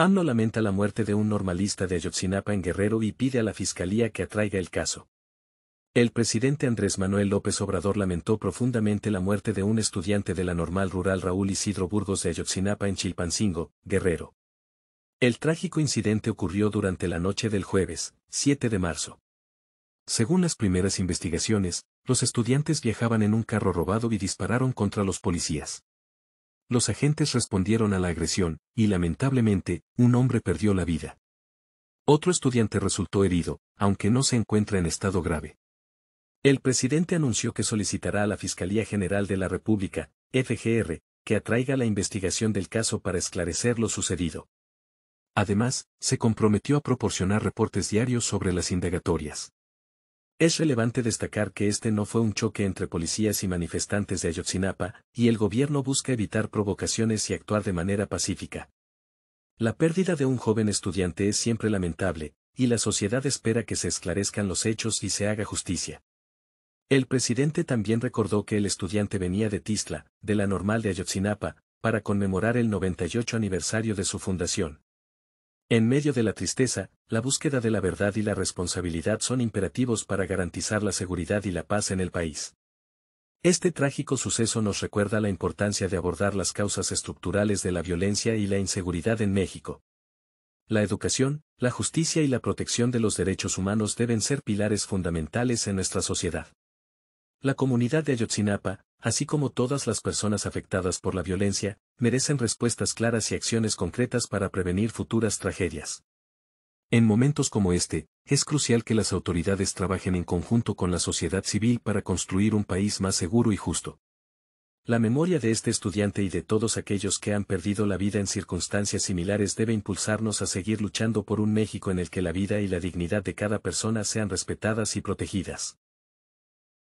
AMLO lamenta la muerte de un normalista de Ayotzinapa en Guerrero y pide a la Fiscalía que atraiga el caso. El presidente Andrés Manuel López Obrador lamentó profundamente la muerte de un estudiante de la normal rural Raúl Isidro Burgos de Ayotzinapa en Chilpancingo, Guerrero. El trágico incidente ocurrió durante la noche del jueves, 7 de marzo. Según las primeras investigaciones, los estudiantes viajaban en un carro robado y dispararon contra los policías. Los agentes respondieron a la agresión, y lamentablemente, un hombre perdió la vida. Otro estudiante resultó herido, aunque no se encuentra en estado grave. El presidente anunció que solicitará a la Fiscalía General de la República, FGR, que atraiga la investigación del caso para esclarecer lo sucedido. Además, se comprometió a proporcionar reportes diarios sobre las indagatorias. Es relevante destacar que este no fue un choque entre policías y manifestantes de Ayotzinapa, y el gobierno busca evitar provocaciones y actuar de manera pacífica. La pérdida de un joven estudiante es siempre lamentable, y la sociedad espera que se esclarezcan los hechos y se haga justicia. El presidente también recordó que el estudiante venía de Tizla, de la normal de Ayotzinapa, para conmemorar el 98 aniversario de su fundación. En medio de la tristeza, la búsqueda de la verdad y la responsabilidad son imperativos para garantizar la seguridad y la paz en el país. Este trágico suceso nos recuerda la importancia de abordar las causas estructurales de la violencia y la inseguridad en México. La educación, la justicia y la protección de los derechos humanos deben ser pilares fundamentales en nuestra sociedad. La comunidad de Ayotzinapa, así como todas las personas afectadas por la violencia, merecen respuestas claras y acciones concretas para prevenir futuras tragedias. En momentos como este, es crucial que las autoridades trabajen en conjunto con la sociedad civil para construir un país más seguro y justo. La memoria de este estudiante y de todos aquellos que han perdido la vida en circunstancias similares debe impulsarnos a seguir luchando por un México en el que la vida y la dignidad de cada persona sean respetadas y protegidas.